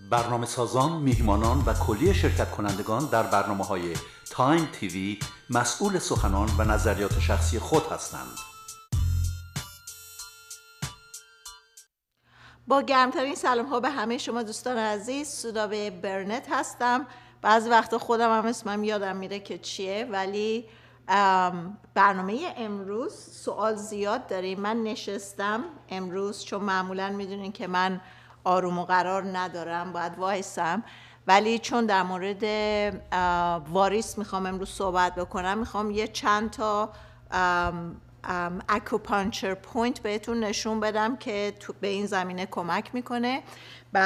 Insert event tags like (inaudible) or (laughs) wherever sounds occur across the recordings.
برنامه سازان، میهمانان و کلیه شرکت کنندگان در برنامه های تایم تیوی مسئول سخنان و نظریات شخصی خود هستند. با گرمترین سلام ها به همه شما دوستان عزیز سودابه برنت هستم بعضی وقت خودم هم اسمم یادم میره که چیه ولی برنامه امروز سوال زیاد داریم من نشستم امروز چون معمولا میدونین که من آروم و قرار ندارم باید وایسم ولی چون در مورد واریس میخوام امروز صحبت بکنم میخوام یه چند تا اکوپانچر پوینت بهتون نشون بدم که به این زمینه کمک میکنه و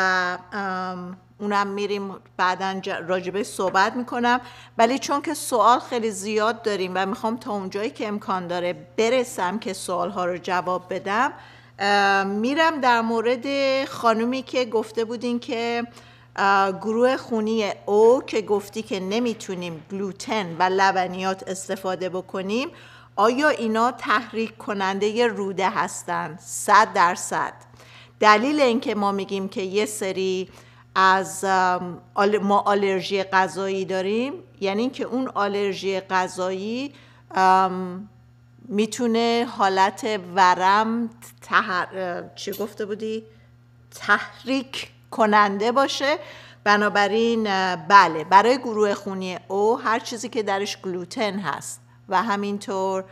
اونم میریم بعدا راجبه صحبت میکنم ولی چون که سوال خیلی زیاد داریم و میخوام تا اونجایی که امکان داره برسم که سوال ها رو جواب بدم میرم در مورد خانومی که گفته بودین که گروه خونی او که گفتی که نمیتونیم گلوتن و لبنیات استفاده بکنیم آیا اینا تحریک کننده روده هستند؟ صد درصد دلیل اینکه ما میگیم که یه سری از ما آلرژی غذایی داریم یعنی که اون آلرژی غذایی میتونه حالت ورم تحر... چی گفته بودی؟ تحریک کننده باشه بنابراین بله برای گروه خونی او هر چیزی که درش گلوتن هست و همینطور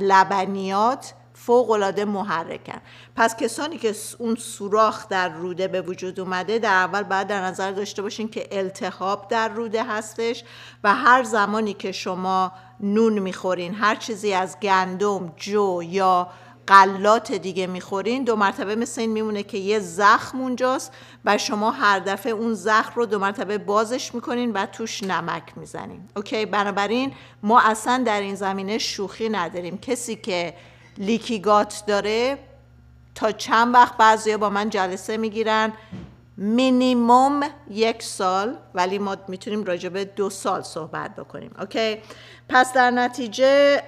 لبنیات فوقالعاده محرکن پس کسانی که اون سوراخ در روده به وجود اومده در اول باید در نظر داشته باشین که التهاب در روده هستش و هر زمانی که شما نون میخورین هر چیزی از گندم جو یا قلات دیگه میخورین دو مرتبه مثل این میمونه که یه زخم اونجاست و شما هر دفعه اون زخم رو دو مرتبه بازش میکنین و توش نمک میزنین اوکی بنابراین ما اصلا در این زمینه شوخی نداریم کسی که لیکیگات داره تا چند وقت بعضی با من جلسه میگیرن مینیموم یک سال ولی ما میتونیم به دو سال صحبت بکنیم اوکی پس در نتیجه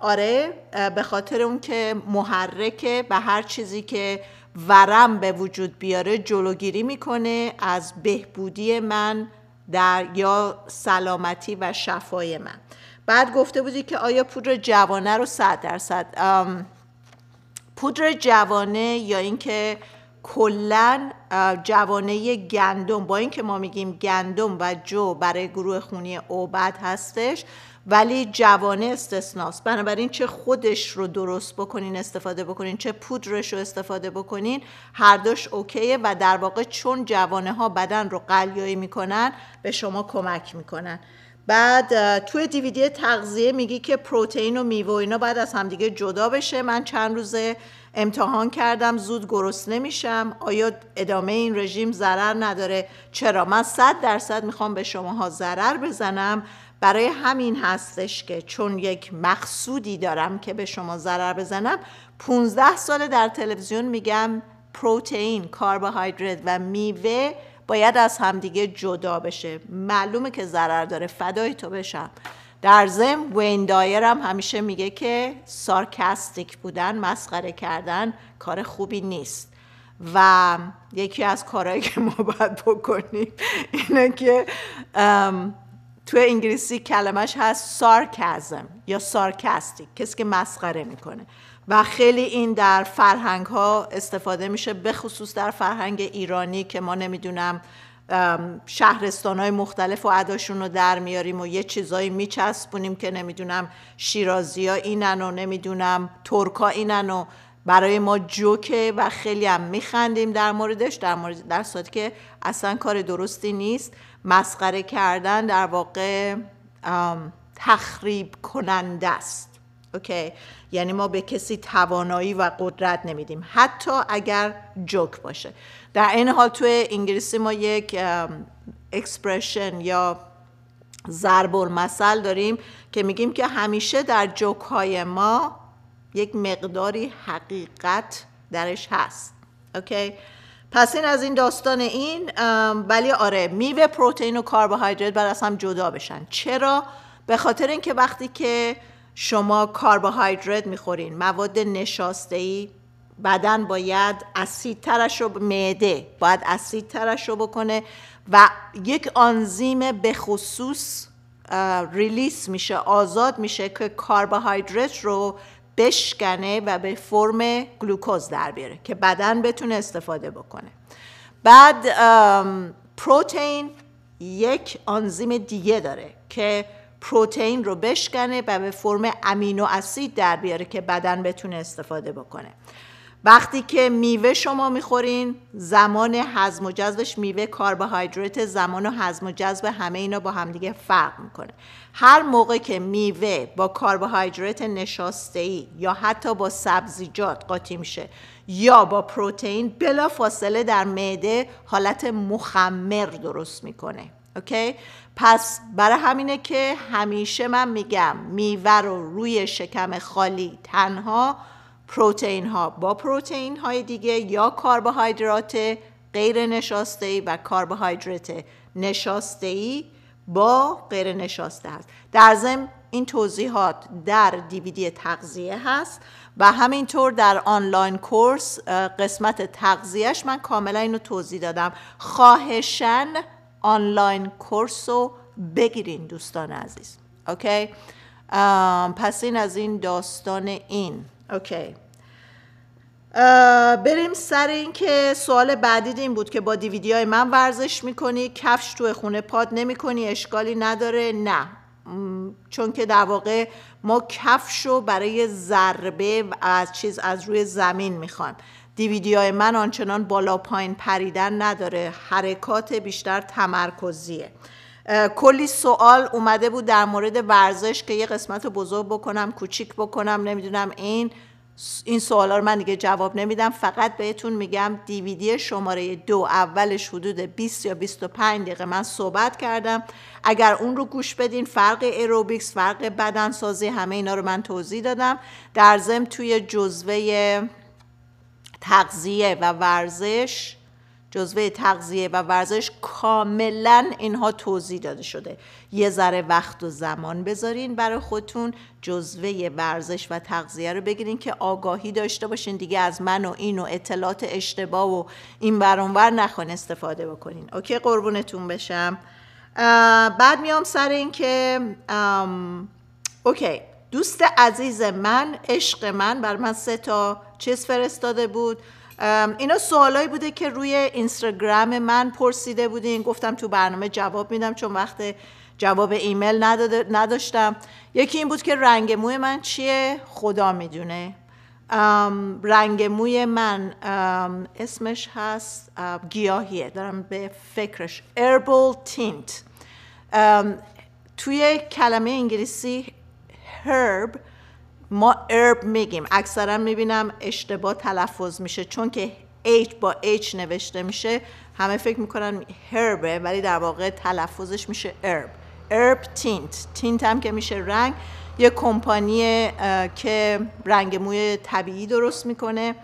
آره به خاطر اون که محرکه و هر چیزی که ورم به وجود بیاره جلوگیری میکنه از بهبودی من در یا سلامتی و شفای من بعد گفته بودی که آیا پودر جوانه رو صد درصد پودر جوانه یا اینکه کلا جوانه گندم با اینکه ما میگیم گندم و جو برای گروه خونی اوبد هستش ولی جوانه استثناست بنابراین چه خودش رو درست بکنین استفاده بکنین چه پودرش رو استفاده بکنین هر دوش اوکیه و در واقع چون جوانه ها بدن رو قلیایی میکنن به شما کمک میکنن بعد توی دیویدی تغذیه میگی که پروتئین و میوه اینا بعد از همدیگه جدا بشه من چند روزه امتحان کردم زود گرست نمیشم آیا ادامه این رژیم ضرر نداره چرا من صد درصد میخوام به شماها ضرر بزنم برای همین هستش که چون یک مقصودی دارم که به شما ضرر بزنم 15 سال در تلویزیون میگم پروتئین، کربوهیدرات و میوه باید از همدیگه جدا بشه معلومه که ضرر داره فدای تو بشم در زم وین دایر هم همیشه میگه که سارکستیک بودن مسخره کردن کار خوبی نیست و یکی از کارهایی که ما باید بکنیم اینه که تو انگلیسی کلمش هست سارکزم یا سارکستیک کسی که مسخره میکنه و خیلی این در فرهنگ ها استفاده میشه به خصوص در فرهنگ ایرانی که ما نمیدونم شهرستان های مختلف و عداشون رو در میاریم و یه چیزایی میچسبونیم که نمیدونم شیرازی ها اینن و نمیدونم ترک ها اینن و برای ما جوکه و خیلی هم میخندیم در موردش در, مورد در صورتی که اصلا کار درستی نیست مسخره کردن در واقع تخریب کننده است اوکی یعنی ما به کسی توانایی و قدرت نمیدیم حتی اگر جوک باشه در این حال توی انگلیسی ما یک اکسپرشن یا ضرب المثل داریم که میگیم که همیشه در جوک های ما یک مقداری حقیقت درش هست اوکی پس این از این داستان این ولی آره میوه پروتئین و کربوهیدرات بر از هم جدا بشن چرا به خاطر اینکه وقتی که شما کربوهیدرات میخورین مواد ای بدن باید اسید ترش رو معده باید اسید رو بکنه و یک آنزیم به خصوص ریلیس میشه آزاد میشه که کربوهیدرات رو بشکنه و به فرم گلوکوز در بیاره که بدن بتونه استفاده بکنه بعد پروتئین یک آنزیم دیگه داره که پروتئین رو بشکنه و به فرم امینو اسید در بیاره که بدن بتونه استفاده بکنه وقتی که میوه شما میخورین زمان هضم و جذبش میوه کاربوهایدرات زمان و هضم و جذب همه اینا با همدیگه فرق میکنه هر موقع که میوه با کاربوهایدرات نشاسته ای یا حتی با سبزیجات قاطی میشه یا با پروتئین بلا فاصله در معده حالت مخمر درست میکنه اوکی پس برای همینه که همیشه من میگم میوه رو روی شکم خالی تنها پروتئین ها با پروتئین های دیگه یا کربوهیدرات غیر نشاسته و کربوهیدرات نشاسته ای با غیر نشاسته است در ضمن این توضیحات در دیویدی تغذیه هست و همینطور در آنلاین کورس قسمت تغذیهش من کاملا اینو توضیح دادم خواهشن آنلاین کورس رو بگیرین دوستان عزیز اوکی پس این از این داستان این اوکی uh, بریم سر این که سوال بعدی این بود که با دیویدی های من ورزش میکنی کفش تو خونه پاد نمیکنی اشکالی نداره نه چون که در واقع ما کفش رو برای ضربه از چیز از روی زمین میخوایم دیویدی های من آنچنان بالا پایین پریدن نداره حرکات بیشتر تمرکزیه کلی سوال اومده بود در مورد ورزش که یه قسمت رو بزرگ بکنم کوچیک بکنم نمیدونم این این سوالا رو من دیگه جواب نمیدم فقط بهتون میگم دیویدی شماره دو اولش حدود 20 یا 25 دقیقه من صحبت کردم اگر اون رو گوش بدین فرق ایروبیکس فرق بدنسازی همه اینا رو من توضیح دادم در ضمن توی جزوه تغذیه و ورزش جزوه تغذیه و ورزش کاملا اینها توضیح داده شده یه ذره وقت و زمان بذارین برای خودتون جزوه ورزش و تغذیه رو بگیرین که آگاهی داشته باشین دیگه از من و این و اطلاعات اشتباه و این برانور نخون استفاده بکنین اوکی قربونتون بشم بعد میام سر این که اوکی دوست عزیز من عشق من بر من سه تا چیز فرستاده بود اینا سوالایی بوده که روی اینستاگرام من پرسیده بودین گفتم تو برنامه جواب میدم چون وقت جواب ایمیل نداشتم یکی این بود که رنگ موی من چیه خدا میدونه رنگ موی من اسمش هست گیاهیه دارم به فکرش herbal tint توی کلمه انگلیسی herb ما ارب میگیم اکثرا میبینم اشتباه تلفظ میشه چون که H با H نوشته میشه همه فکر میکنن هربه ولی در واقع تلفظش میشه ارب ارب تینت تینت هم که میشه رنگ یه کمپانی که رنگ موی طبیعی درست میکنه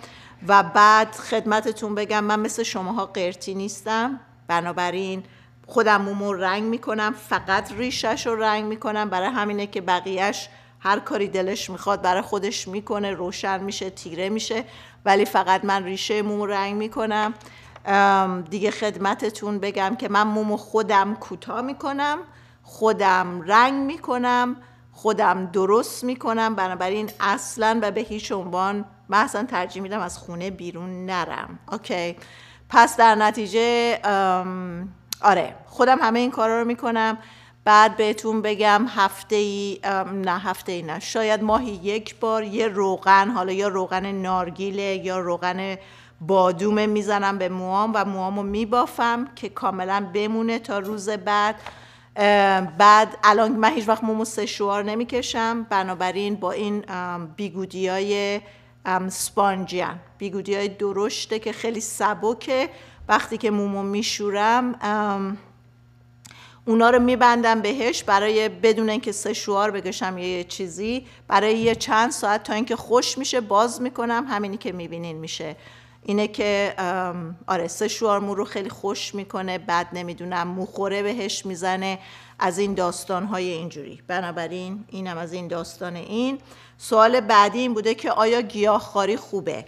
و بعد خدمتتون بگم من مثل شماها قرتی نیستم بنابراین خودم مومو رنگ میکنم فقط ریشش رو رنگ میکنم برای همینه که بقیهش هر کاری دلش میخواد برای خودش میکنه روشن میشه تیره میشه ولی فقط من ریشه موم رنگ میکنم دیگه خدمتتون بگم که من مومو خودم کوتاه میکنم خودم رنگ میکنم خودم درست میکنم بنابراین اصلا و به هیچ عنوان من اصلا ترجیح میدم از خونه بیرون نرم اوکی پس در نتیجه آره خودم همه این کارا رو میکنم بعد بهتون بگم هفته ای نه هفته ای نه شاید ماهی یک بار یه روغن حالا یا روغن نارگیله یا روغن بادومه میزنم به موام و موامو میبافم که کاملا بمونه تا روز بعد بعد الان من هیچ وقت مومو سشوار نمیکشم بنابراین با این بیگودی های سپانجیان بیگودی های درشته که خیلی سبکه وقتی که مومو میشورم اونا رو میبندم بهش برای بدون اینکه سه شوار بکشم یه چیزی برای یه چند ساعت تا اینکه خوش میشه باز میکنم همینی که میبینین میشه اینه که آره سه شوار مو رو خیلی خوش میکنه بد نمیدونم موخوره بهش میزنه از این داستان های اینجوری بنابراین اینم از این داستان این سوال بعدی این بوده که آیا گیاهخواری خوبه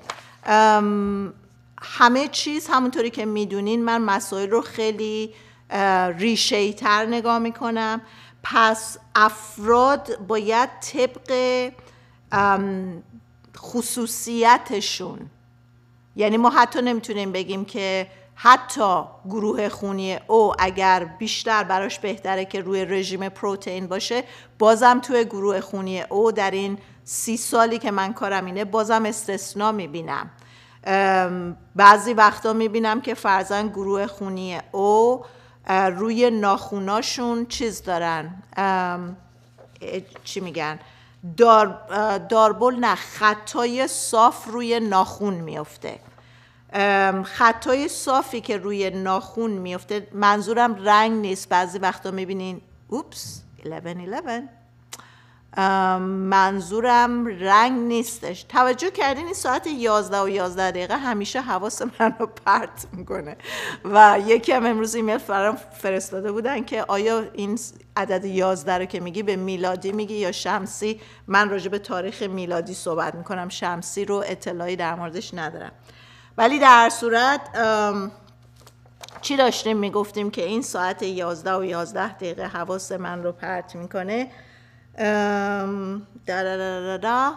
همه چیز همونطوری که میدونین من مسائل رو خیلی ریشه تر نگاه میکنم پس افراد باید طبق خصوصیتشون یعنی ما حتی نمیتونیم بگیم که حتی گروه خونی او اگر بیشتر براش بهتره که روی رژیم پروتئین باشه بازم توی گروه خونی او در این سی سالی که من کارم اینه بازم استثنا میبینم بعضی وقتا میبینم که فرزن گروه خونی او روی ناخوناشون چیز دارن چی میگن دار، داربل نه خطای صاف روی ناخون میفته خطای صافی که روی ناخون میفته منظورم رنگ نیست بعضی وقتا میبینین اوپس 11 11 منظورم رنگ نیستش توجه کردین این ساعت 11 و 11 دقیقه همیشه حواس من رو پرت میکنه و یکی هم امروز ایمیل فرام فرستاده بودن که آیا این عدد 11 رو که میگی به میلادی میگی یا شمسی من راجع به تاریخ میلادی صحبت میکنم شمسی رو اطلاعی در موردش ندارم ولی در صورت چی داشتیم میگفتیم که این ساعت 11 و 11 دقیقه حواس من رو پرت میکنه دا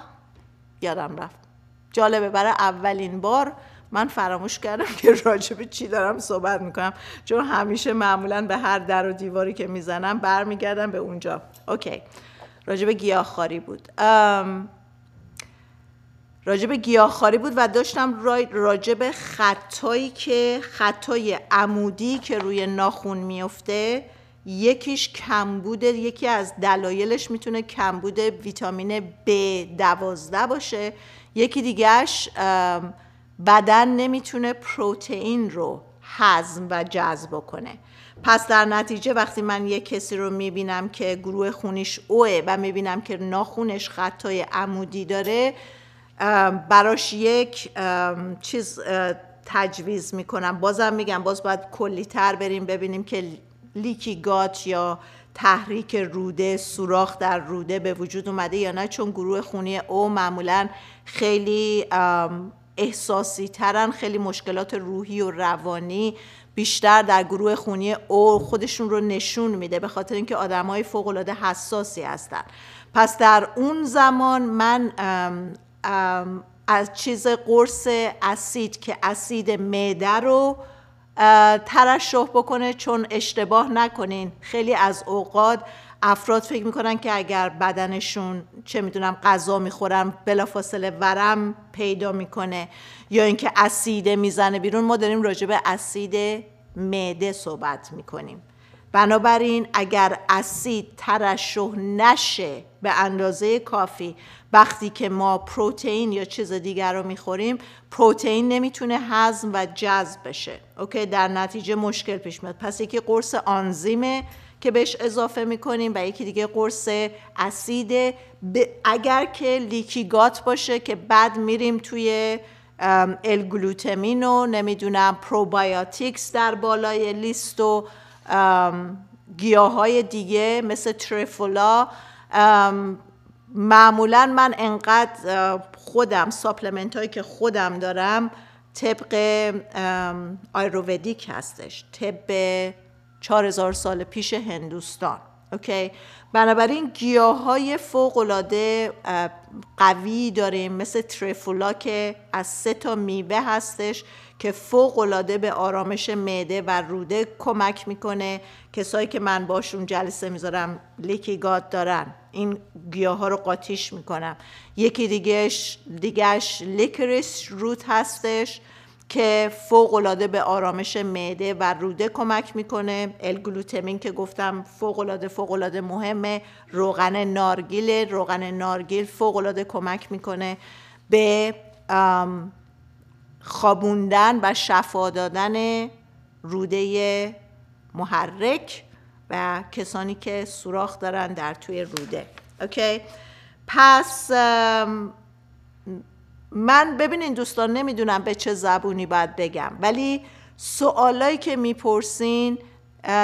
یادم رفت جالبه برای اولین بار من فراموش کردم که راجب چی دارم صحبت میکنم چون همیشه معمولا به هر در و دیواری که میزنم برمیگردم به اونجا اوکی راجب گیاهخواری بود راجب گیاهخواری بود و داشتم راجب خطایی که خطای عمودی که روی ناخون میفته یکیش کمبود یکی از دلایلش میتونه کمبود ویتامین B12 باشه یکی دیگهش بدن نمیتونه پروتئین رو هضم و جذب کنه پس در نتیجه وقتی من یک کسی رو میبینم که گروه خونیش اوه و میبینم که ناخونش خطای عمودی داره براش یک چیز تجویز میکنم بازم میگم باز باید کلیتر بریم ببینیم که لیکی یا تحریک روده سوراخ در روده به وجود اومده یا نه چون گروه خونی او معمولا خیلی احساسی ترن خیلی مشکلات روحی و روانی بیشتر در گروه خونی او خودشون رو نشون میده به خاطر اینکه آدمای فوق العاده حساسی هستن پس در اون زمان من از چیز قرص اسید که اسید معده رو ترشح بکنه چون اشتباه نکنین خیلی از اوقات افراد فکر میکنن که اگر بدنشون چه میدونم غذا میخورن بلافاصله ورم پیدا میکنه یا اینکه اسیده میزنه بیرون ما داریم راجع به اسید معده صحبت میکنیم بنابراین اگر اسید ترشح نشه به اندازه کافی وقتی که ما پروتئین یا چیز دیگر رو میخوریم پروتئین نمیتونه هضم و جذب بشه اوکی در نتیجه مشکل پیش میاد پس یکی قرص آنزیمه که بهش اضافه میکنیم و یکی دیگه قرص اسید اگر که لیکیگات باشه که بعد میریم توی الگلوتمین و نمیدونم پروبایاتیکس در بالای لیست و گیاه های دیگه مثل ترفولا معمولا من انقدر خودم ساپلمنت هایی که خودم دارم طبق آیروودیک هستش طب 4000 سال پیش هندوستان اوکی بنابراین گیاه های فوق قوی داریم مثل ترفولا که از سه تا میوه هستش که فوق العاده به آرامش معده و روده کمک میکنه کسایی که من باشون جلسه میذارم لیکیگات دارن این گیاه ها رو قاتیش میکنم یکی دیگهش دیگهش لیکریس روت هستش که فوق العاده به آرامش معده و روده کمک میکنه الگلوتمین که گفتم فوق فوق العاده مهمه روغن نارگیل روغن نارگیل العاده کمک میکنه به خوابوندن و شفا دادن روده محرک و کسانی که سوراخ دارن در توی روده اوکی پس من ببینین دوستان نمیدونم به چه زبونی باید بگم ولی سوالایی که میپرسین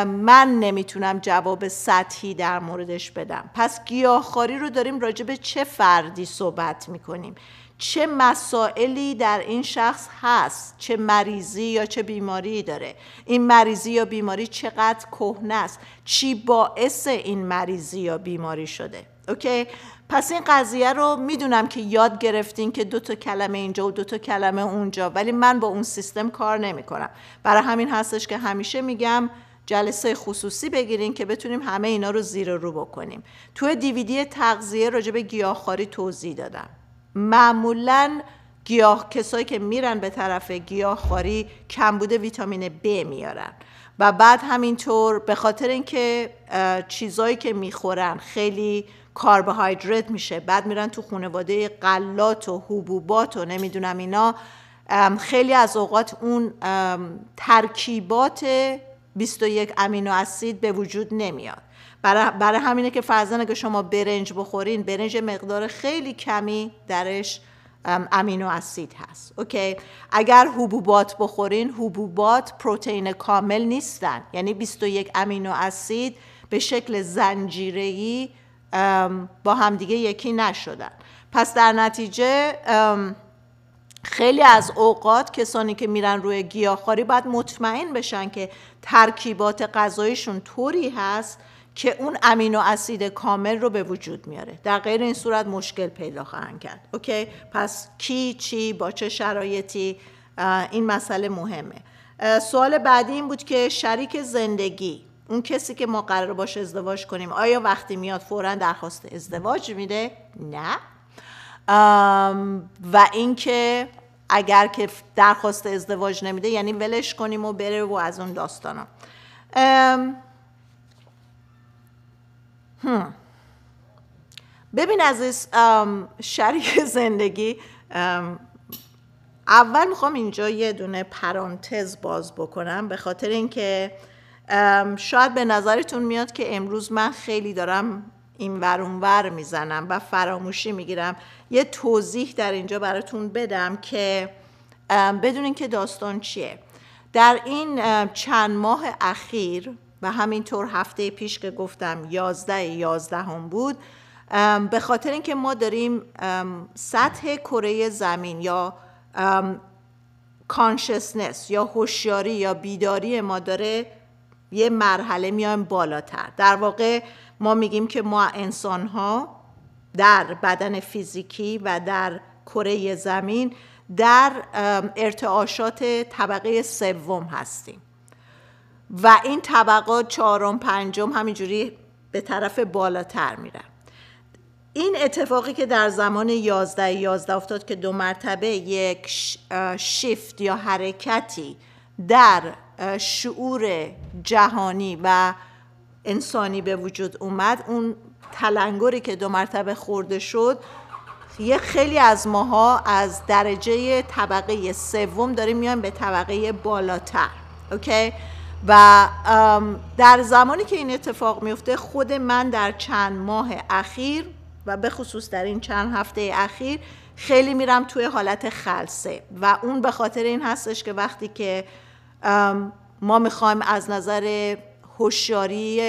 من نمیتونم جواب سطحی در موردش بدم پس گیاهخواری رو داریم راجع به چه فردی صحبت میکنیم چه مسائلی در این شخص هست چه مریضی یا چه بیماری داره این مریضی یا بیماری چقدر کهنه است چی باعث این مریضی یا بیماری شده اوکی پس این قضیه رو میدونم که یاد گرفتین که دو تا کلمه اینجا و دو تا کلمه اونجا ولی من با اون سیستم کار نمی کنم برای همین هستش که همیشه میگم جلسه خصوصی بگیرین که بتونیم همه اینا رو زیر رو بکنیم توی دیویدی تغذیه راجع به گیاهخواری توضیح دادم معمولا گیاه کسایی که میرن به طرف گیاهخواری کمبود ویتامین B میارن و بعد همینطور به خاطر اینکه چیزایی که میخورن خیلی کاربوهایدرت میشه بعد میرن تو خانواده غلات و حبوبات و نمیدونم اینا خیلی از اوقات اون ترکیبات 21 امینو اسید به وجود نمیاد برای, همینه که فرزن که شما برنج بخورین برنج مقدار خیلی کمی درش امینو اسید هست اوکی اگر حبوبات بخورین حبوبات پروتئین کامل نیستن یعنی 21 امینو اسید به شکل زنجیره‌ای با همدیگه یکی نشدن پس در نتیجه خیلی از اوقات کسانی که میرن روی گیاهخواری باید مطمئن بشن که ترکیبات غذایشون طوری هست که اون امینو اسید کامل رو به وجود میاره در غیر این صورت مشکل پیدا خواهند کرد اوکی پس کی چی با چه شرایطی این مسئله مهمه سوال بعدی این بود که شریک زندگی اون کسی که ما قرار باشه ازدواج کنیم آیا وقتی میاد فورا درخواست ازدواج میده نه و اینکه اگر که درخواست ازدواج نمیده یعنی ولش کنیم و بره و از اون داستانا هم. ببین عزیز شریک (laughs) زندگی اول میخوام اینجا یه دونه پرانتز باز بکنم به خاطر اینکه شاید به نظرتون میاد که امروز من خیلی دارم این ور ور میزنم و فراموشی میگیرم یه توضیح در اینجا براتون بدم که بدونین که داستان چیه در این چند ماه اخیر و همینطور هفته پیش که گفتم یازده یازده هم بود به خاطر اینکه ما داریم سطح کره زمین یا کانشسنس یا هوشیاری یا بیداری ما داره یه مرحله میایم بالاتر در واقع ما میگیم که ما انسان ها در بدن فیزیکی و در کره زمین در ارتعاشات طبقه سوم هستیم و این طبقات چهارم پنجم همینجوری به طرف بالاتر میرن این اتفاقی که در زمان 11 11 افتاد که دو مرتبه یک شیفت یا حرکتی در شعور جهانی و انسانی به وجود اومد اون تلنگری که دو مرتبه خورده شد یه خیلی از ماها از درجه طبقه سوم داریم میایم به طبقه بالاتر اوکی و در زمانی که این اتفاق میفته خود من در چند ماه اخیر و به خصوص در این چند هفته اخیر خیلی میرم توی حالت خلصه و اون به خاطر این هستش که وقتی که ما میخوایم از نظر هوشیاری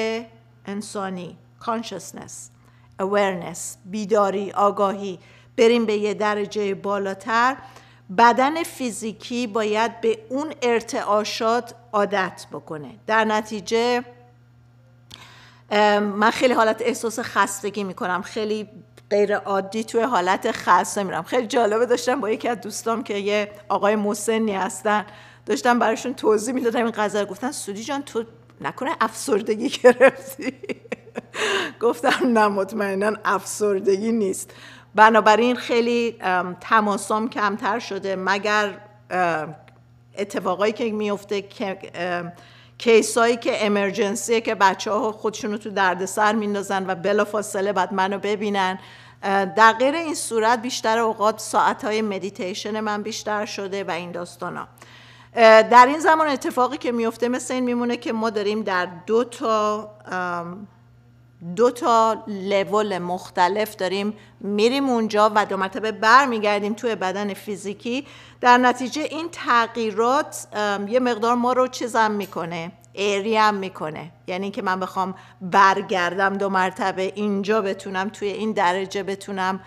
انسانی consciousness awareness بیداری آگاهی بریم به یه درجه بالاتر بدن فیزیکی باید به اون ارتعاشات عادت بکنه در نتیجه من خیلی حالت احساس خستگی میکنم خیلی غیر عادی توی حالت خسته میرم خیلی جالبه داشتم با یکی از دوستام که یه آقای مسنی هستن داشتم براشون توضیح میدادم این قضیه گفتن سودی جان تو نکنه افسردگی گرفتی گفتم نه مطمئنا افسردگی نیست بنابراین خیلی تماسام کمتر شده مگر اتفاقایی که میفته کیسایی که امرجنسیه که بچه ها خودشون رو تو دردسر میندازن و بلافاصله بعد منو ببینن در غیر این صورت بیشتر اوقات ساعت های مدیتیشن من بیشتر شده و این داستان ها. در این زمان اتفاقی که میفته مثل این میمونه که ما داریم در دو تا دو تا لول مختلف داریم میریم اونجا و دو مرتبه بر برمیگردیم توی بدن فیزیکی در نتیجه این تغییرات یه مقدار ما رو چیزم میکنه ایریم میکنه یعنی که من بخوام برگردم دو مرتبه اینجا بتونم توی این درجه بتونم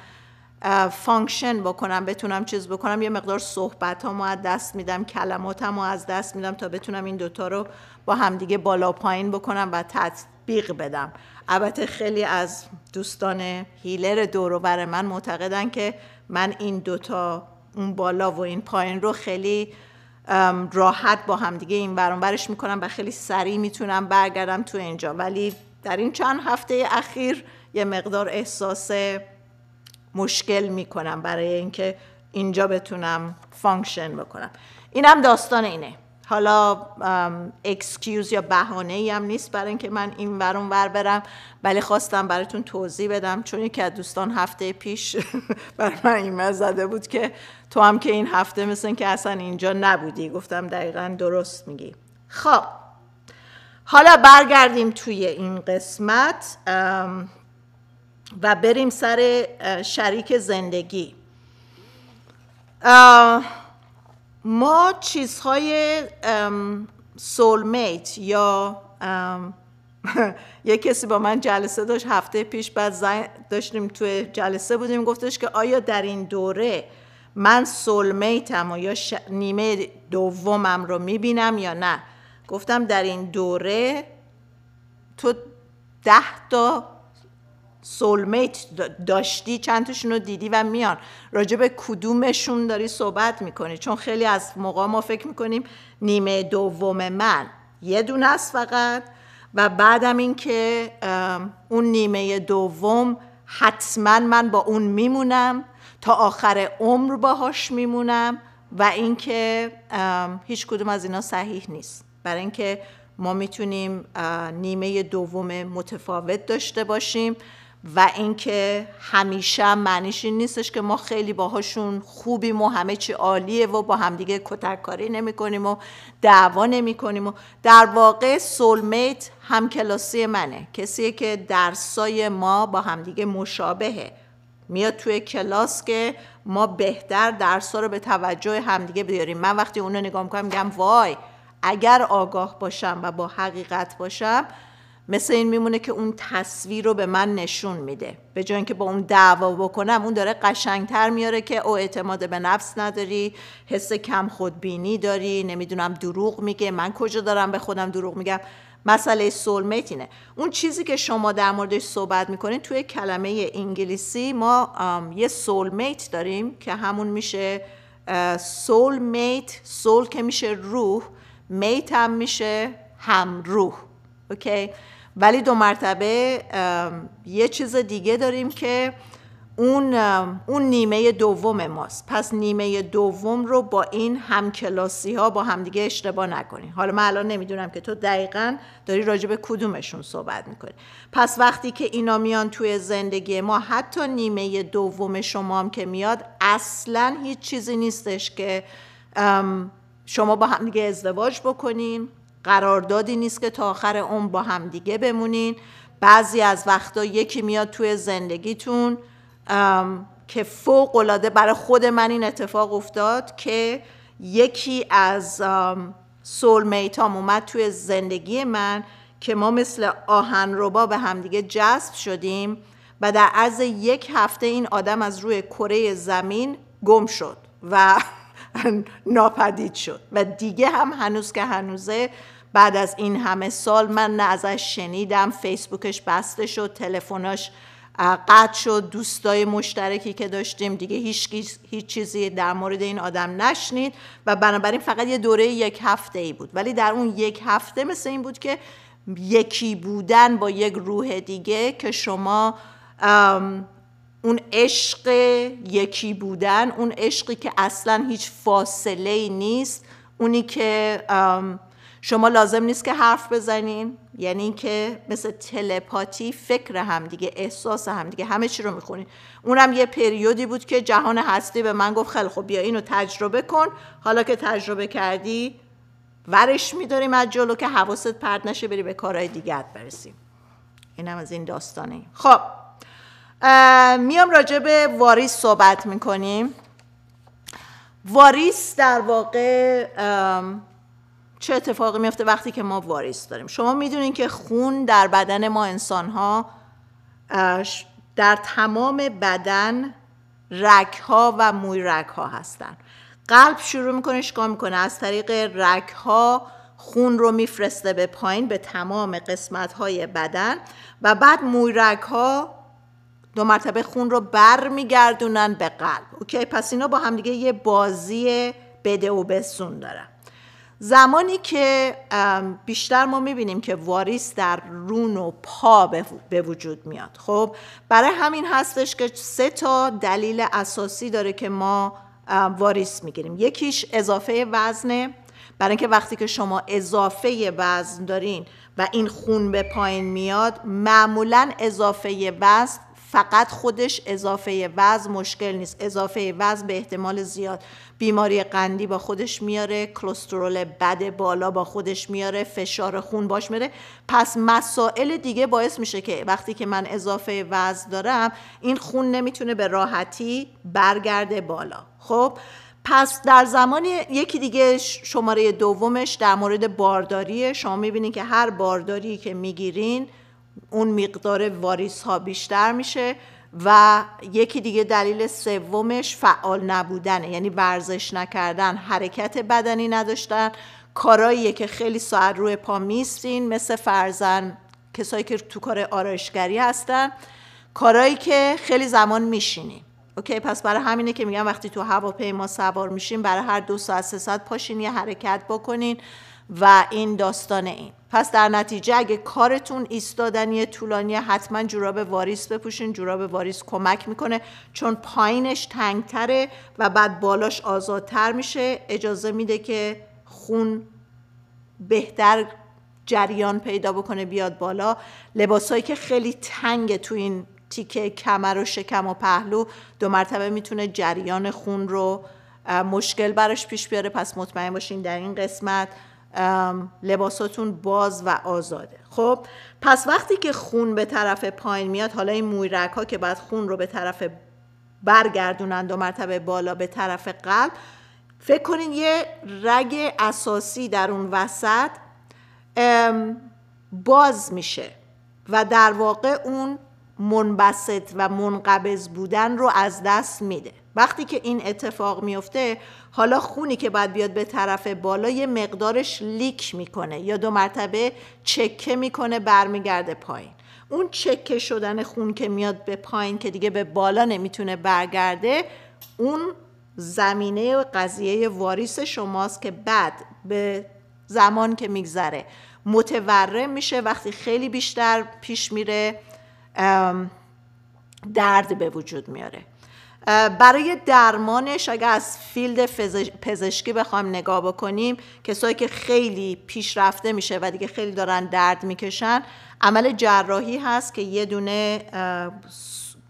فانکشن بکنم بتونم چیز بکنم یه مقدار صحبت ها از دست میدم کلمات از دست میدم تا بتونم این دوتا رو با همدیگه بالا پایین بکنم و تطبیق بدم البته خیلی از دوستان هیلر دوروبر من معتقدن که من این دوتا اون بالا و این پایین رو خیلی راحت با دیگه این برانبرش میکنم و خیلی سریع میتونم برگردم تو اینجا ولی در این چند هفته اخیر یه مقدار احساس مشکل میکنم برای اینکه اینجا بتونم فانکشن بکنم اینم داستان اینه حالا اکسکیوز یا بهانه ای هم نیست برای اینکه من این ور اون برم ولی خواستم براتون توضیح بدم چون یکی از دوستان هفته پیش (laughs) بر من ایمیل زده بود که تو هم که این هفته مثل که اصلا اینجا نبودی گفتم دقیقا درست میگی خب حالا برگردیم توی این قسمت و بریم سر شریک زندگی ما چیزهای سولمیت یا (laughs) یه کسی با من جلسه داشت هفته پیش بعد داشتیم توی جلسه بودیم گفتش که آیا در این دوره من سولمیتم و یا ش... نیمه دومم رو میبینم یا نه گفتم در این دوره تو ده تا سولمیت داشتی چند تاشون رو دیدی و میان راجع به کدومشون داری صحبت میکنی چون خیلی از موقع ما فکر میکنیم نیمه دوم من یه دونه است فقط و بعدم اینکه اون نیمه دوم حتما من با اون میمونم تا آخر عمر باهاش میمونم و اینکه هیچ کدوم از اینا صحیح نیست برای اینکه ما میتونیم نیمه دوم متفاوت داشته باشیم و اینکه همیشه معنیش این نیستش که ما خیلی باهاشون خوبیم و همه چی عالیه و با همدیگه کتک کاری نمی کنیم و دعوا نمی کنیم و در واقع سولمیت هم کلاسی منه کسی که درسای ما با همدیگه مشابهه میاد توی کلاس که ما بهتر درسا رو به توجه همدیگه بیاریم من وقتی اونو نگاه میکنم میگم وای اگر آگاه باشم و با حقیقت باشم مثل این میمونه که اون تصویر رو به من نشون میده به جای اینکه با اون دعوا بکنم اون داره قشنگتر میاره که او اعتماد به نفس نداری حس کم خودبینی داری نمیدونم دروغ میگه من کجا دارم به خودم دروغ میگم مسئله سولمیت اینه اون چیزی که شما در موردش صحبت میکنین توی کلمه انگلیسی ما یه سولمیت داریم که همون میشه سولمیت سول که میشه روح میت هم میشه روح. اوکی ولی دو مرتبه یه چیز دیگه داریم که اون, اون نیمه دوم ماست پس نیمه دوم رو با این همکلاسی ها با همدیگه اشتباه نکنیم. حالا من الان نمیدونم که تو دقیقا داری راجع به کدومشون صحبت میکنی پس وقتی که اینا میان توی زندگی ما حتی نیمه دوم شما هم که میاد اصلا هیچ چیزی نیستش که شما با همدیگه ازدواج بکنین قراردادی نیست که تا آخر اون با همدیگه بمونین بعضی از وقتا یکی میاد توی زندگیتون که فوق العاده برای خود من این اتفاق افتاد که یکی از سول میتام اومد توی زندگی من که ما مثل آهن ربا به همدیگه جذب شدیم و در عرض یک هفته این آدم از روی کره زمین گم شد و ناپدید شد و دیگه هم هنوز که هنوزه بعد از این همه سال من نه ازش شنیدم فیسبوکش بسته شد تلفناش قطع شد دوستای مشترکی که داشتیم دیگه هیچ, هیچ چیزی در مورد این آدم نشنید و بنابراین فقط یه دوره یک هفته ای بود ولی در اون یک هفته مثل این بود که یکی بودن با یک روح دیگه که شما اون عشق یکی بودن اون عشقی که اصلا هیچ فاصله ای نیست اونی که شما لازم نیست که حرف بزنین یعنی اینکه مثل تلپاتی فکر هم دیگه احساس هم دیگه همه چی رو میخونین اونم یه پریودی بود که جهان هستی به من گفت خیلی خب بیا اینو تجربه کن حالا که تجربه کردی ورش میداریم از جلو که حواست پرد نشه بری به کارهای دیگه برسیم اینم از این داستانه خب میام راجع به واریس صحبت میکنیم واریس در واقع چه اتفاقی میفته وقتی که ما واریس داریم شما میدونین که خون در بدن ما انسان ها در تمام بدن رک ها و موی رک ها هستن قلب شروع میکنه اشکا میکنه از طریق رک ها خون رو میفرسته به پایین به تمام قسمت های بدن و بعد موی رک ها دو مرتبه خون رو بر میگردونن به قلب اوکی پس اینا با همدیگه یه بازی بده و بسون دارن زمانی که بیشتر ما میبینیم که واریس در رون و پا به وجود میاد خب برای همین هستش که سه تا دلیل اساسی داره که ما واریس میگیریم یکیش اضافه وزنه برای اینکه وقتی که شما اضافه وزن دارین و این خون به پایین میاد معمولا اضافه وزن فقط خودش اضافه وزن مشکل نیست اضافه وزن به احتمال زیاد بیماری قندی با خودش میاره کلسترول بد بالا با خودش میاره فشار خون باش میره پس مسائل دیگه باعث میشه که وقتی که من اضافه وزن دارم این خون نمیتونه به راحتی برگرده بالا خب پس در زمان یکی دیگه شماره دومش در مورد بارداریه، شما میبینید که هر بارداری که میگیرین اون مقدار واریس ها بیشتر میشه و یکی دیگه دلیل سومش فعال نبودنه یعنی ورزش نکردن حرکت بدنی نداشتن کارایی که خیلی ساعت روی پا میستین مثل فرزن کسایی که تو کار آرایشگری هستن کارایی که خیلی زمان میشینین اوکی پس برای همینه که میگم وقتی تو هواپیما سوار میشین برای هر دو ساعت سه ساعت پاشین یه حرکت بکنین و این داستان این پس در نتیجه اگه کارتون ایستادنی طولانی حتما جوراب واریس بپوشین جوراب واریس کمک میکنه چون پایینش تنگتره و بعد بالاش آزادتر میشه اجازه میده که خون بهتر جریان پیدا بکنه بیاد بالا لباسایی که خیلی تنگ تو این تیکه کمر و شکم و پهلو دو مرتبه میتونه جریان خون رو مشکل براش پیش بیاره پس مطمئن باشین در این قسمت لباساتون باز و آزاده خب پس وقتی که خون به طرف پایین میاد حالا این مویرک ها که بعد خون رو به طرف برگردونن دو مرتبه بالا به طرف قلب فکر کنین یه رگ اساسی در اون وسط باز میشه و در واقع اون منبسط و منقبض بودن رو از دست میده وقتی که این اتفاق میفته حالا خونی که باید بیاد به طرف بالا یه مقدارش لیک میکنه یا دو مرتبه چکه میکنه برمیگرده پایین اون چکه شدن خون که میاد به پایین که دیگه به بالا نمیتونه برگرده اون زمینه و قضیه واریس شماست که بعد به زمان که میگذره متورم میشه وقتی خیلی بیشتر پیش میره درد به وجود میاره برای درمانش اگر از فیلد پزشکی بخوام نگاه بکنیم کسایی که خیلی پیشرفته میشه و دیگه خیلی دارن درد میکشن عمل جراحی هست که یه دونه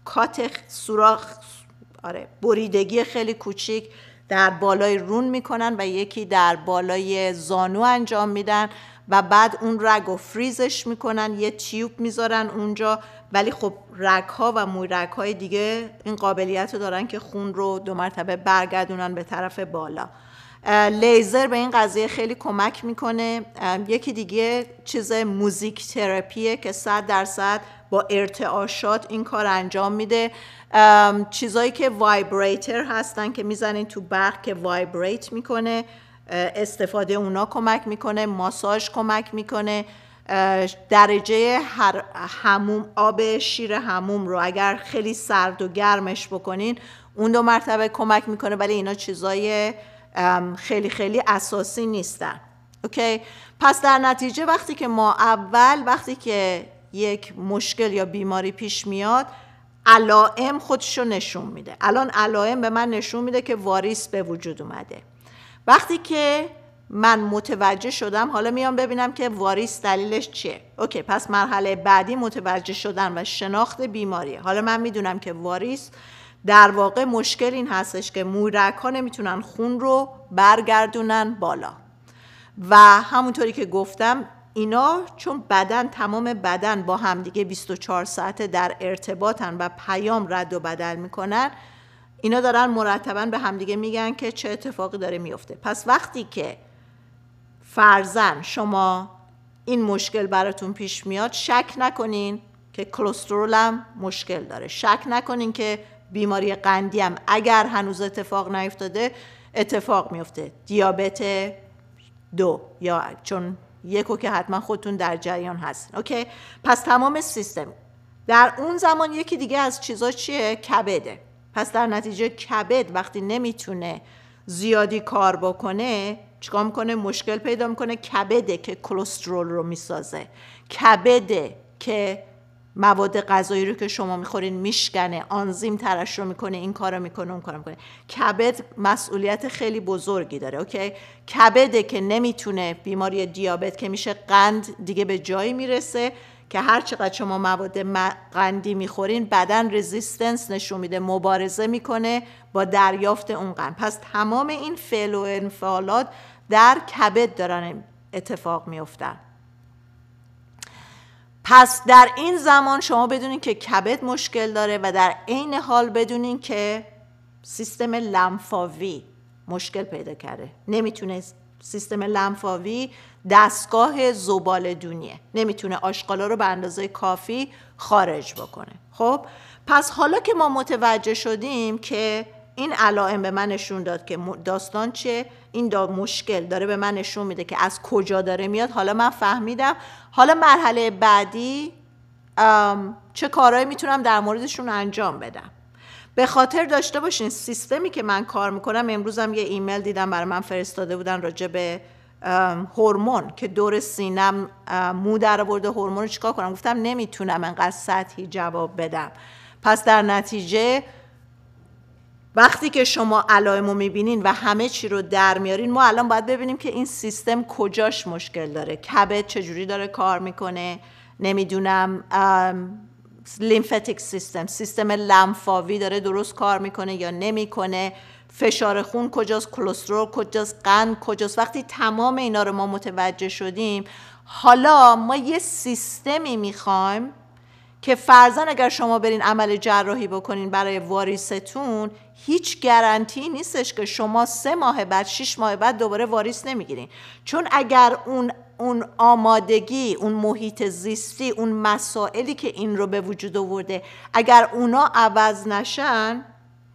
کات سوراخ آره بریدگی خیلی کوچیک در بالای رون میکنن و یکی در بالای زانو انجام میدن و بعد اون رگ و فریزش میکنن یه تیوب میذارن اونجا ولی خب رگ ها و موی رگ های دیگه این قابلیت رو دارن که خون رو دو مرتبه برگردونن به طرف بالا لیزر به این قضیه خیلی کمک میکنه یکی دیگه چیز موزیک ترپیه که صد درصد با ارتعاشات این کار انجام میده چیزایی که وایبریتر هستن که میزنین تو برق که وایبریت میکنه استفاده اونا کمک میکنه ماساژ کمک میکنه درجه هر هموم آب شیر هموم رو اگر خیلی سرد و گرمش بکنین اون دو مرتبه کمک میکنه ولی اینا چیزای خیلی خیلی اساسی نیستن اوکی پس در نتیجه وقتی که ما اول وقتی که یک مشکل یا بیماری پیش میاد علائم خودشو نشون میده الان علائم به من نشون میده که واریس به وجود اومده وقتی که من متوجه شدم حالا میام ببینم که واریس دلیلش چیه اوکی پس مرحله بعدی متوجه شدن و شناخت بیماریه حالا من میدونم که واریس در واقع مشکل این هستش که مورک ها نمیتونن خون رو برگردونن بالا و همونطوری که گفتم اینا چون بدن تمام بدن با همدیگه 24 ساعته در ارتباطن و پیام رد و بدل میکنن اینا دارن مرتبا به همدیگه میگن که چه اتفاقی داره میفته پس وقتی که فرزن شما این مشکل براتون پیش میاد شک نکنین که کلسترول هم مشکل داره شک نکنین که بیماری قندی هم اگر هنوز اتفاق نیفتاده اتفاق میفته دیابت دو یا چون یکو که حتما خودتون در جریان هستین اوکی پس تمام سیستم در اون زمان یکی دیگه از چیزا چیه کبده پس در نتیجه کبد وقتی نمیتونه زیادی کار بکنه چیکار میکنه مشکل پیدا میکنه کبده که کلسترول رو میسازه کبده که مواد غذایی رو که شما میخورین میشکنه آنزیم ترش رو میکنه این کارو میکنه اون میکنه کبد مسئولیت خیلی بزرگی داره اوکی کبده که نمیتونه بیماری دیابت که میشه قند دیگه به جایی میرسه که هر چقدر شما مواد قندی میخورین بدن رزیستنس نشون میده مبارزه میکنه با دریافت اون قند پس تمام این فعل و انفعالات در کبد دارن اتفاق میفتن پس در این زمان شما بدونین که کبد مشکل داره و در عین حال بدونین که سیستم لمفاوی مشکل پیدا کرده نمیتونه سیستم لمفاوی دستگاه زبال دونیه نمیتونه آشقالا رو به اندازه کافی خارج بکنه خب پس حالا که ما متوجه شدیم که این علائم به من نشون داد که داستان چیه این دا مشکل داره به من نشون میده که از کجا داره میاد حالا من فهمیدم حالا مرحله بعدی چه کارهایی میتونم در موردشون انجام بدم به خاطر داشته باشین سیستمی که من کار میکنم امروزم یه ایمیل دیدم برای من فرستاده بودن راجع به هورمون که دور سینم مو در آورده هورمون رو چیکار کنم گفتم نمیتونم انقدر سطحی جواب بدم پس در نتیجه وقتی که شما علائم رو میبینین و همه چی رو در میارین ما الان باید ببینیم که این سیستم کجاش مشکل داره کبد چجوری داره کار میکنه نمیدونم لیمفتیک سیستم سیستم لمفاوی داره درست کار میکنه یا نمیکنه فشار خون کجاست کلسترول کجاست قند کجاست وقتی تمام اینا رو ما متوجه شدیم حالا ما یه سیستمی میخوایم که فرزن اگر شما برین عمل جراحی بکنین برای واریستون هیچ گارانتی نیستش که شما سه ماه بعد شش ماه بعد دوباره واریس نمیگیرین چون اگر اون اون آمادگی اون محیط زیستی اون مسائلی که این رو به وجود آورده اگر اونا عوض نشن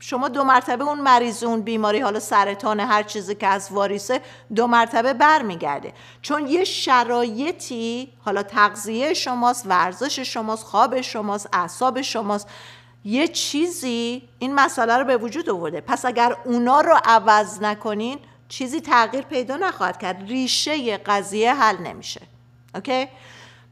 شما دو مرتبه اون اون بیماری حالا سرطان هر چیزی که از واریسه دو مرتبه برمیگرده چون یه شرایطی حالا تغذیه شماست ورزش شماست خواب شماست اعصاب شماست یه چیزی این مسئله رو به وجود آورده پس اگر اونا رو عوض نکنین چیزی تغییر پیدا نخواهد کرد ریشه قضیه حل نمیشه اوکی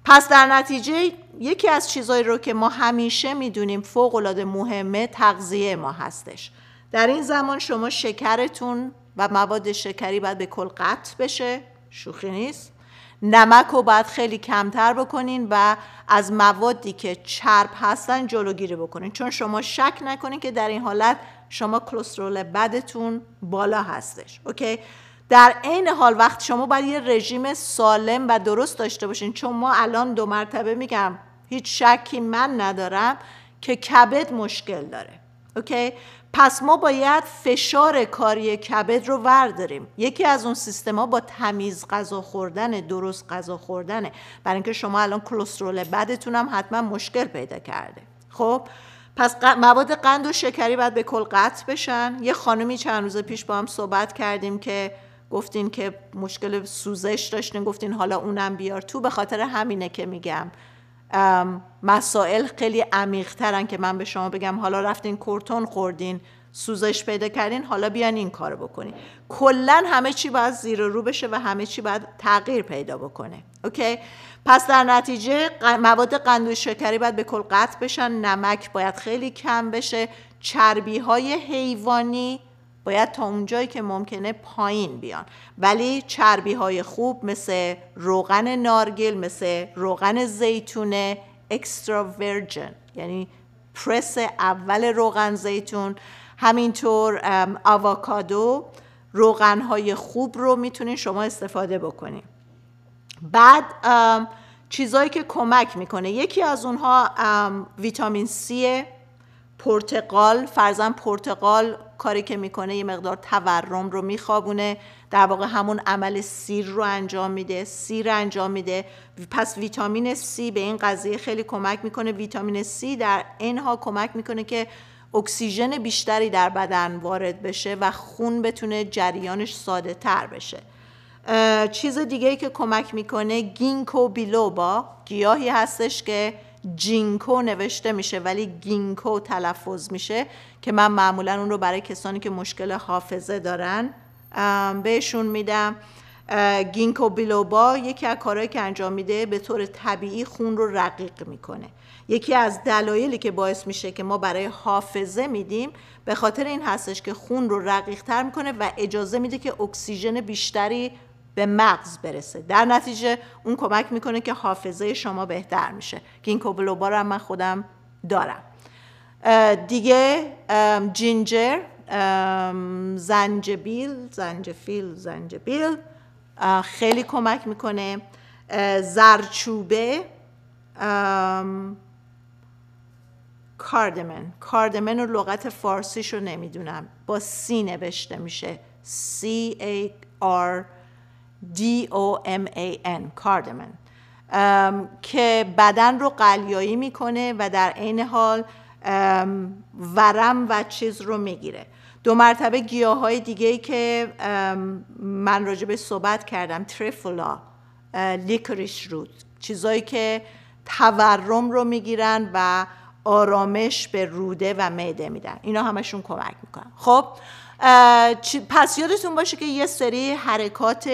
پس در نتیجه یکی از چیزهایی رو که ما همیشه میدونیم العاده مهمه تغذیه ما هستش در این زمان شما شکرتون و مواد شکری باید به کل قطع بشه شوخی نیست نمک رو باید خیلی کمتر بکنین و از موادی که چرب هستن جلوگیری بکنین چون شما شک نکنین که در این حالت شما کلسترول بدتون بالا هستش اوکی در عین حال وقت شما باید یه رژیم سالم و درست داشته باشین چون ما الان دو مرتبه میگم هیچ شکی من ندارم که کبد مشکل داره اوکی پس ما باید فشار کاری کبد رو ورداریم یکی از اون سیستما با تمیز غذا خوردن درست غذا خوردنه برای اینکه شما الان کلسترول بدتون هم حتما مشکل پیدا کرده خب پس مواد قند و شکری باید به کل قطع بشن یه خانمی چند روز پیش با هم صحبت کردیم که گفتین که مشکل سوزش داشتین گفتین حالا اونم بیار تو به خاطر همینه که میگم مسائل خیلی عمیقترن که من به شما بگم حالا رفتین کورتون خوردین سوزش پیدا کردین حالا بیان این کارو بکنین کلا همه چی باید زیر رو بشه و همه چی باید تغییر پیدا بکنه اوکی پس در نتیجه مواد قند و شکری باید به کل قطع بشن نمک باید خیلی کم بشه چربی های حیوانی باید تا اونجایی که ممکنه پایین بیان ولی چربی های خوب مثل روغن نارگیل مثل روغن زیتونه اکسترا ورجن یعنی پرس اول روغن زیتون همینطور آواکادو روغن های خوب رو میتونین شما استفاده بکنین بعد چیزهایی که کمک میکنه یکی از اونها ویتامین C پرتقال فرزن پرتقال کاری که میکنه یه مقدار تورم رو میخوابونه در واقع همون عمل سیر رو انجام میده سیر انجام میده پس ویتامین C به این قضیه خیلی کمک میکنه ویتامین C در اینها کمک میکنه که اکسیژن بیشتری در بدن وارد بشه و خون بتونه جریانش ساده تر بشه چیز دیگه که کمک میکنه گینکو بیلوبا گیاهی هستش که جینکو نوشته میشه ولی گینکو تلفظ میشه که من معمولا اون رو برای کسانی که مشکل حافظه دارن بهشون میدم گینکو بیلوبا یکی از کارهایی که انجام میده به طور طبیعی خون رو رقیق میکنه یکی از دلایلی که باعث میشه که ما برای حافظه میدیم به خاطر این هستش که خون رو رقیق تر میکنه و اجازه میده که اکسیژن بیشتری به مغز برسه در نتیجه اون کمک میکنه که حافظه شما بهتر میشه که این رو من خودم دارم دیگه جینجر زنجبیل زنجفیل زنجبیل خیلی کمک میکنه زرچوبه کاردمن کاردمن رو لغت فارسیش رو نمیدونم با سی نوشته میشه C A R دی o m a n کاردمن um, که بدن رو قلیایی میکنه و در عین حال um, ورم و چیز رو میگیره دو مرتبه گیاه های دیگه ای که um, من به صحبت کردم تریفولا لیکریش uh, رود چیزایی که تورم رو میگیرن و آرامش به روده و معده میدن اینا همشون کمک میکنن خب پس یادتون باشه که یه سری حرکات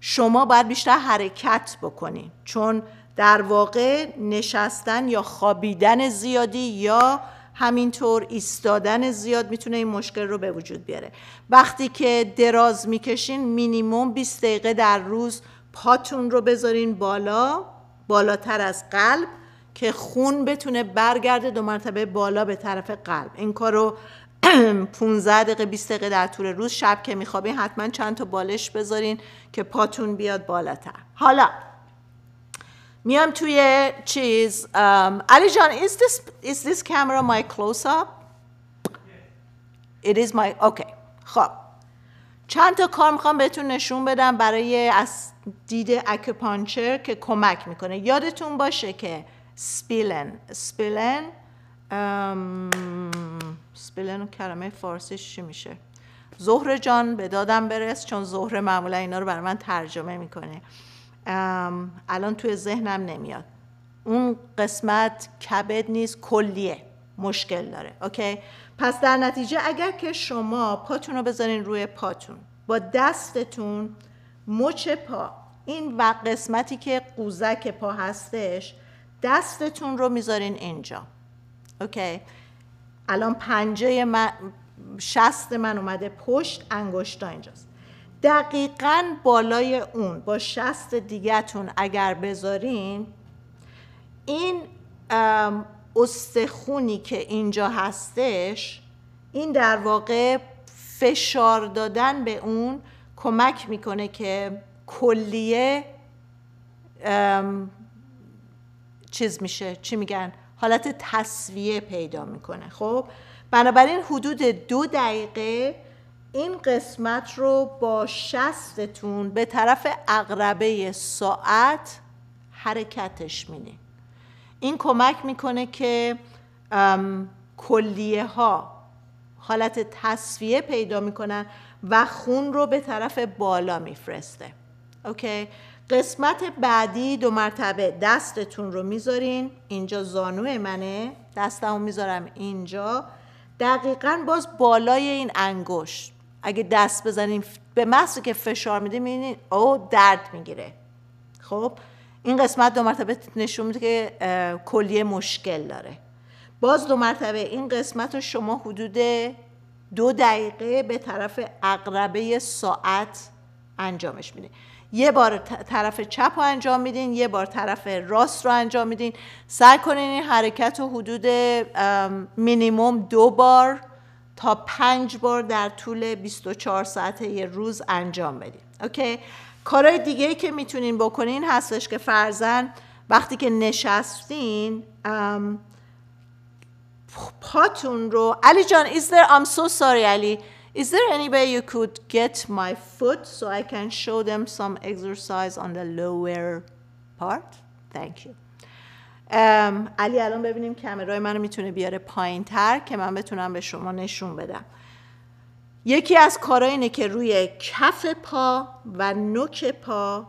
شما باید بیشتر حرکت بکنین چون در واقع نشستن یا خوابیدن زیادی یا همینطور ایستادن زیاد میتونه این مشکل رو به وجود بیاره وقتی که دراز میکشین مینیموم 20 دقیقه در روز پاتون رو بذارین بالا بالاتر از قلب که خون بتونه برگرده دو مرتبه بالا به طرف قلب این کار رو 15 (clears throat) دقیقه 20 دقیقه در طول روز شب که میخوابین حتما چند تا بالش بذارین که پاتون بیاد بالاتر حالا میام توی چیز علی جان is this, camera my close up it is my ok خب چند تا کار میخوام بهتون نشون بدم برای از دید اکپانچر که کمک میکنه یادتون باشه که سپیلن سپیلن سپیلن و کلمه فارسیش چی میشه زهر جان به دادم برس چون زهر معمولا اینا رو برای من ترجمه میکنه um, الان توی ذهنم نمیاد اون قسمت کبد نیست کلیه مشکل داره اوکی پس در نتیجه اگر که شما پاتون رو بذارین روی پاتون با دستتون مچ پا این و قسمتی که قوزک پا هستش دستتون رو میذارین اینجا اوکی الان پنجه من شست من اومده پشت انگشتا اینجاست دقیقا بالای اون با شست دیگهتون اگر بذارین این استخونی که اینجا هستش این در واقع فشار دادن به اون کمک میکنه که کلیه چیز میشه چی میگن حالت تصویه پیدا میکنه خب بنابراین حدود دو دقیقه این قسمت رو با شستتون به طرف اقربه ساعت حرکتش میدین این کمک میکنه که کلیه ها حالت تصویه پیدا میکنن و خون رو به طرف بالا میفرسته اوکی قسمت بعدی دو مرتبه دستتون رو میذارین اینجا زانو منه رو میذارم اینجا دقیقا باز بالای این انگشت اگه دست بزنین به محض که فشار میده میبینین او درد میگیره خب این قسمت دو مرتبه نشون میده که کلیه مشکل داره باز دو مرتبه این قسمت رو شما حدود دو دقیقه به طرف اقربه ساعت انجامش میدین. یه بار طرف چپ رو انجام میدین یه بار طرف راست رو انجام میدین سعی کنین این حرکت رو حدود مینیموم دو بار تا پنج بار در طول 24 ساعته یه روز انجام بدین اوکی کارهای دیگه که میتونین بکنین هستش که فرزن وقتی که نشستین پاتون رو علی جان is there I'm so sorry علی Is there any way you could get my foot so I can show them some exercise on the lower part? Thank you. Um, علی الان ببینیم کمرای منو میتونه بیاره پایین تر که من بتونم به شما نشون بدم یکی از کارها اینه که روی کف پا و نوک پا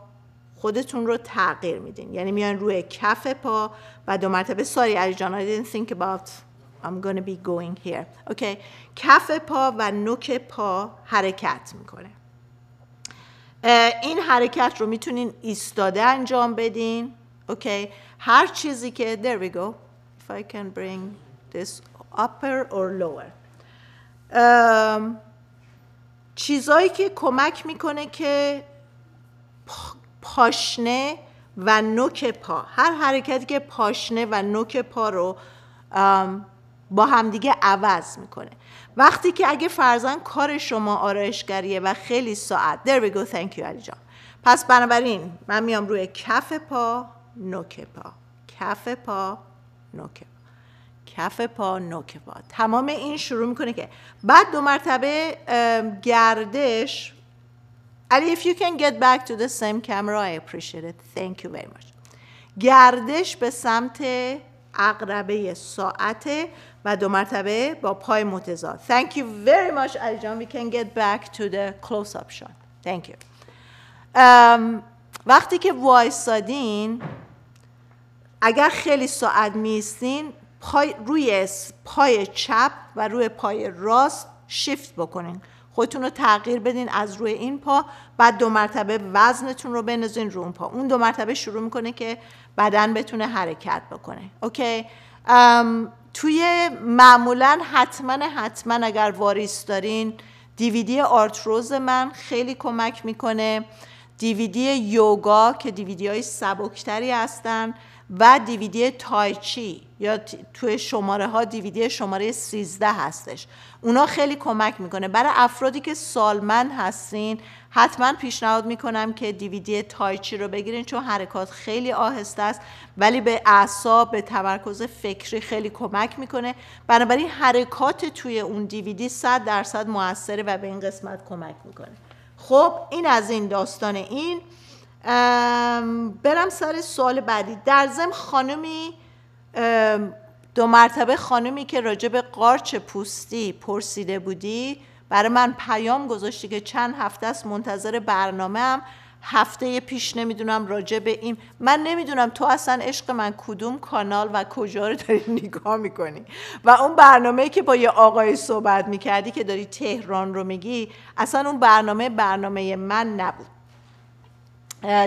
خودتون رو تغییر میدین یعنی میان روی کف پا و دو مرتبه ساری، علی جان I didn't think about I'm going to be going here okay. کف پا و نوک پا حرکت میکنه این حرکت رو میتونین ایستاده انجام بدین Okay. هر چیزی که there we go if I can bring this upper or lower ام، چیزایی که کمک میکنه که پاشنه و نوک پا هر حرکتی که پاشنه و نوک پا رو ام، با همدیگه عوض میکنه وقتی که اگه فرزن کار شما آرایشگریه و خیلی ساعت there we go thank you علی جان پس بنابراین من میام روی کف پا نوک پا کف پا نوک پا کف پا نوک پا تمام این شروع میکنه که بعد دو مرتبه گردش علی if you can get back to the same camera I appreciate it thank you very much گردش به سمت عقربه ساعت و دو مرتبه با پای متضاد Thank you very much علی جان We can get back to the close up shot Thank you um, وقتی که وایستادین اگر خیلی ساعت میستین پای روی پای چپ و روی پای راست شیفت بکنین خودتون رو تغییر بدین از روی این پا بعد دو مرتبه وزنتون رو بنزین رو اون پا اون دو مرتبه شروع میکنه که بدن بتونه حرکت بکنه اوکی um, توی معمولا حتما حتما اگر واریس دارین دیویدی آرتروز من خیلی کمک میکنه دیویدی یوگا که دیویدی های سبکتری هستن و دیویدی تایچی یا توی شماره ها دیویدی شماره 13 هستش اونا خیلی کمک میکنه برای افرادی که سالمن هستین حتما پیشنهاد میکنم که دیویدی تایچی رو بگیرین چون حرکات خیلی آهسته است ولی به اعصاب به تمرکز فکری خیلی کمک میکنه بنابراین حرکات توی اون دیویدی 100 درصد موثره و به این قسمت کمک میکنه خب این از این داستان این برم سر سوال بعدی در زم خانمی دو مرتبه خانمی که راجب قارچ پوستی پرسیده بودی برای من پیام گذاشتی که چند هفته است منتظر برنامه هم. هفته پیش نمیدونم راجع به این من نمیدونم تو اصلا عشق من کدوم کانال و کجا رو داری (laughs) نگاه میکنی و اون برنامه که با یه آقای صحبت میکردی که داری تهران رو میگی اصلا اون برنامه برنامه من نبود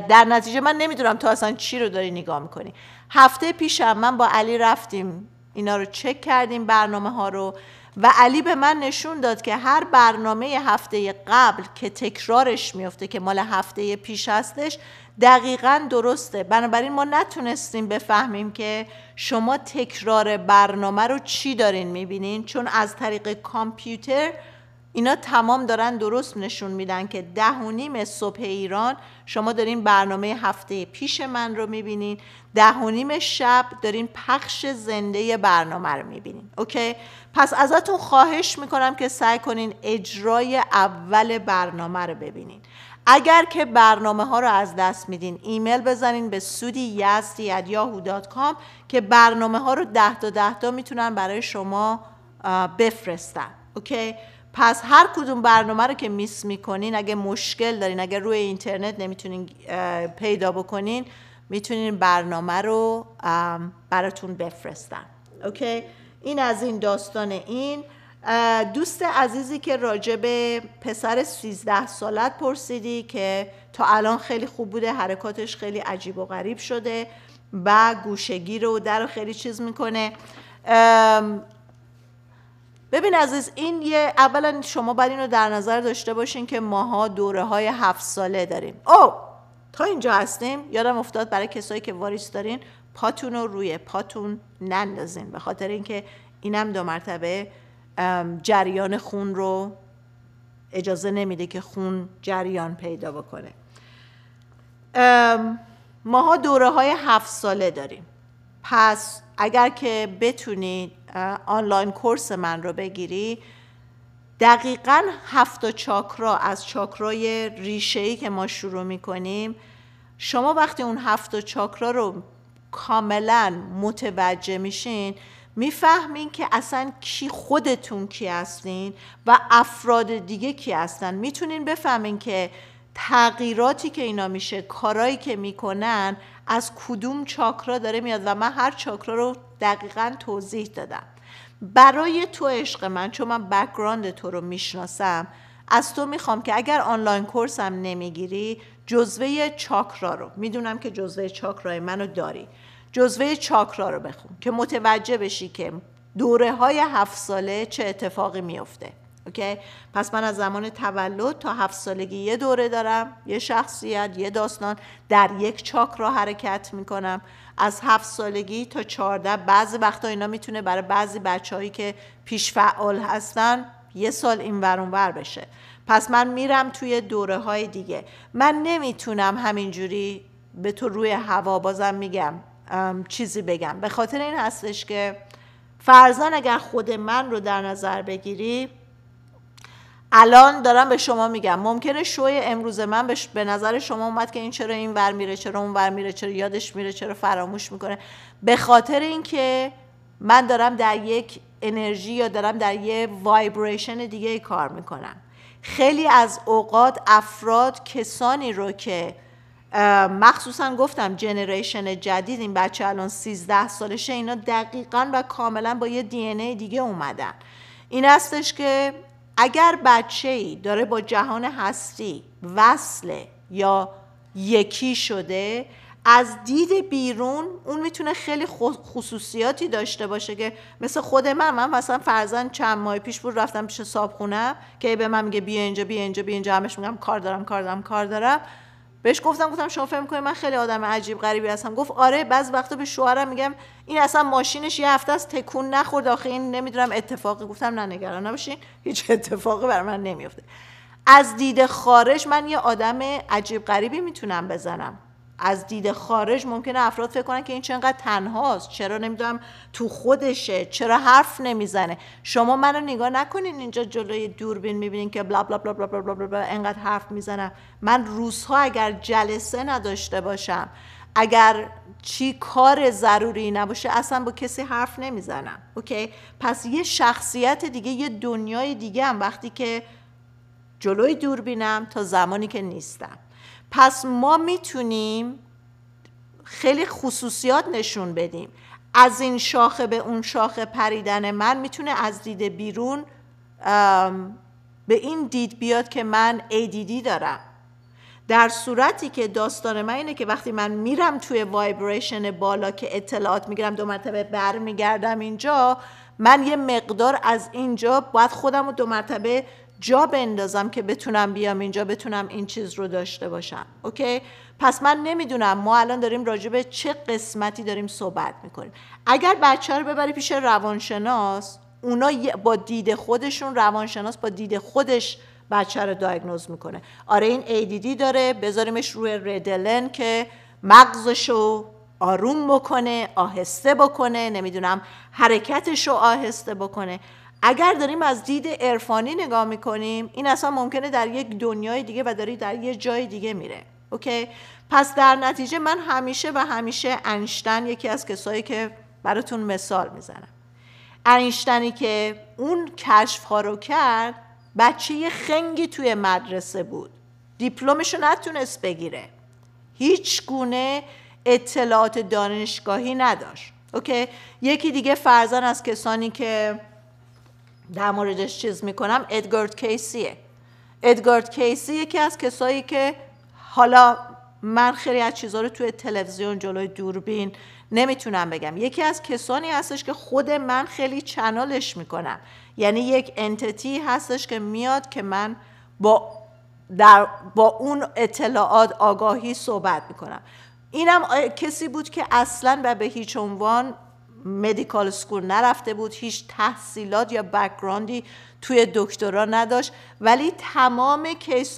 در نتیجه من نمیدونم تو اصلا چی رو داری نگاه میکنی هفته پیشم من با علی رفتیم اینا رو چک کردیم برنامه ها رو و علی به من نشون داد که هر برنامه هفته قبل که تکرارش میفته که مال هفته پیش هستش دقیقا درسته بنابراین ما نتونستیم بفهمیم که شما تکرار برنامه رو چی دارین میبینین چون از طریق کامپیوتر اینا تمام دارن درست نشون میدن که ده و نیم صبح ایران شما دارین برنامه هفته پیش من رو میبینین ده و نیم شب دارین پخش زنده برنامه رو میبینین اوکی؟ پس ازتون خواهش میکنم که سعی کنین اجرای اول برنامه رو ببینین اگر که برنامه ها رو از دست میدین ایمیل بزنین به سودی یزدی یاهو.com که برنامه ها رو ده تا ده تا میتونن برای شما بفرستن اوکی؟ پس هر کدوم برنامه رو که میس میکنین اگه مشکل دارین اگه روی اینترنت نمیتونین پیدا بکنین میتونین برنامه رو براتون بفرستن اوکی این از این داستان این دوست عزیزی که راجع به پسر 13 سالت پرسیدی که تا الان خیلی خوب بوده حرکاتش خیلی عجیب و غریب شده و گوشگیر رو در خیلی چیز میکنه ببین عزیز این یه اولا شما باید رو در نظر داشته باشین که ماها دوره های هفت ساله داریم او تا اینجا هستیم یادم افتاد برای کسایی که واریس دارین پاتون رو روی پاتون نندازین به خاطر اینکه اینم دو مرتبه جریان خون رو اجازه نمیده که خون جریان پیدا بکنه ماها دوره های هفت ساله داریم پس اگر که بتونید آنلاین کورس من رو بگیری دقیقا هفت چاکرا از چاکرای ریشه که ما شروع می کنیم شما وقتی اون هفت چاکرا رو کاملا متوجه میشین میفهمین که اصلا کی خودتون کی هستین و افراد دیگه کی هستن میتونین بفهمین که تغییراتی که اینا میشه کارایی که میکنن از کدوم چاکرا داره میاد و من هر چاکرا رو دقیقا توضیح دادم برای تو عشق من چون من بکراند تو رو میشناسم از تو میخوام که اگر آنلاین کورسم نمیگیری جزوه چاکرا رو میدونم که جزوه چاکرای منو داری جزوه چاکرا رو بخون که متوجه بشی که دوره های هفت ساله چه اتفاقی میفته پس من از زمان تولد تا هفت سالگی یه دوره دارم یه شخصیت یه داستان در یک را حرکت میکنم از هفت سالگی تا چهارده بعضی وقتا اینا میتونه برای بعضی بچههایی که پیش فعال هستن یه سال این ور ور بشه پس من میرم توی دوره های دیگه من نمیتونم همینجوری به تو روی هوا بازم میگم چیزی بگم به خاطر این هستش که فرزن اگر خود من رو در نظر بگیری الان دارم به شما میگم ممکنه شوی امروز من به, نظر شما اومد که این چرا این ور میره چرا اون ور میره چرا یادش میره چرا فراموش میکنه به خاطر اینکه من دارم در یک انرژی یا دارم در یه وایبریشن دیگه کار میکنم خیلی از اوقات افراد کسانی رو که مخصوصا گفتم جنریشن جدید این بچه الان 13 سالشه اینا دقیقا و کاملا با یه دی ای دیگه اومدن این هستش که اگر بچه ای داره با جهان هستی وصله یا یکی شده از دید بیرون اون میتونه خیلی خصوصیاتی داشته باشه که مثل خود من من مثلا فرزن چند ماه پیش بود رفتم پیش صابخونم که به من میگه بیا اینجا بیا اینجا بیا اینجا همش میگم کار دارم کار دارم کار دارم بهش گفتم گفتم شما فهم کنید من خیلی آدم عجیب غریبی هستم گفت آره بعض وقتا به شوهرم میگم این اصلا ماشینش یه هفته است تکون نخورد آخه این نمیدونم اتفاقی گفتم نه نگران نباشین هیچ اتفاقی بر من نمیفته از دید خارج من یه آدم عجیب غریبی میتونم بزنم از دید خارج ممکنه افراد فکر کنن که این چقدر تنهاست چرا نمیدونم تو خودشه چرا حرف نمیزنه شما منو نگاه نکنین اینجا جلوی دوربین میبینین که بلا بلا بلا بلا بلا, بلا, بلا انقدر حرف میزنم من روزها اگر جلسه نداشته باشم اگر چی کار ضروری نباشه اصلا با کسی حرف نمیزنم اوکی پس یه شخصیت دیگه یه دنیای دیگه هم وقتی که جلوی دوربینم تا زمانی که نیستم پس ما میتونیم خیلی خصوصیات نشون بدیم از این شاخه به اون شاخه پریدن من میتونه از دید بیرون به این دید بیاد که من ADD دارم در صورتی که داستان من اینه که وقتی من میرم توی وایبریشن بالا که اطلاعات میگیرم دو مرتبه بر میگردم اینجا من یه مقدار از اینجا باید خودم رو دو مرتبه جا بندازم که بتونم بیام اینجا بتونم این چیز رو داشته باشم اوکی پس من نمیدونم ما الان داریم راجع به چه قسمتی داریم صحبت میکنیم اگر بچه رو ببری پیش روانشناس اونا با دید خودشون روانشناس با دید خودش بچه رو دایگنوز میکنه آره این ADD داره بذاریمش روی ردلن که مغزشو آروم بکنه آهسته بکنه نمیدونم حرکتشو آهسته بکنه اگر داریم از دید عرفانی نگاه میکنیم این اصلا ممکنه در یک دنیای دیگه و داری در یه جای دیگه میره اوکی پس در نتیجه من همیشه و همیشه انشتن یکی از کسایی که براتون مثال میزنم انشتنی که اون کشف ها رو کرد بچه یه خنگی توی مدرسه بود دیپلمش رو نتونست بگیره هیچ گونه اطلاعات دانشگاهی نداشت اوکی یکی دیگه فرزن از کسانی که در موردش چیز میکنم ادگارد کیسیه ادگارد کیسی یکی از کسایی که حالا من خیلی از چیزها رو توی تلویزیون جلوی دوربین نمیتونم بگم یکی از کسانی هستش که خود من خیلی چنالش میکنم یعنی یک انتیتی هستش که میاد که من با, در با اون اطلاعات آگاهی صحبت میکنم اینم کسی بود که اصلا و به هیچ عنوان مدیکال سکول نرفته بود هیچ تحصیلات یا بکگراندی توی دکترا نداشت ولی تمام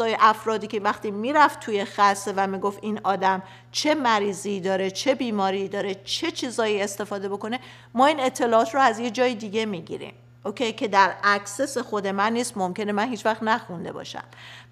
های افرادی که وقتی میرفت توی خسته و میگفت این آدم چه مریضی داره چه بیماری داره چه چیزایی استفاده بکنه ما این اطلاعات رو از یه جای دیگه میگیریم اوکی که در اکسس خود من نیست ممکنه من هیچ وقت نخونده باشم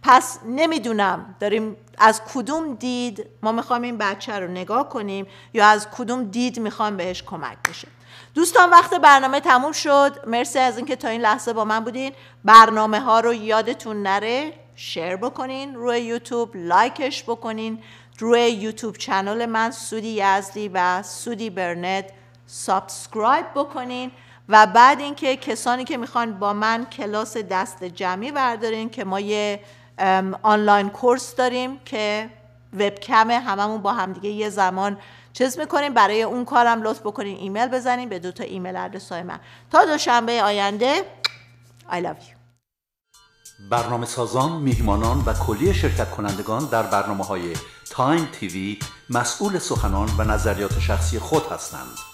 پس نمیدونم داریم از کدوم دید ما میخوام این بچه رو نگاه کنیم یا از کدوم دید میخوام بهش کمک بشه دوستان وقت برنامه تموم شد مرسی از اینکه تا این لحظه با من بودین برنامه ها رو یادتون نره شیر بکنین روی یوتیوب لایکش بکنین روی یوتیوب چنل من سودی یزدی و سودی برنت سابسکرایب بکنین و بعد اینکه کسانی که میخوان با من کلاس دست جمعی بردارین که ما یه آنلاین کورس داریم که وبکم هممون با همدیگه یه زمان چیز میکنیم برای اون کارم لطف بکنین ایمیل بزنین به دو تا ایمیل آدرس های من تا دوشنبه آینده I love you برنامه سازان، میهمانان و کلی شرکت کنندگان در برنامه های تایم تیوی مسئول سخنان و نظریات شخصی خود هستند.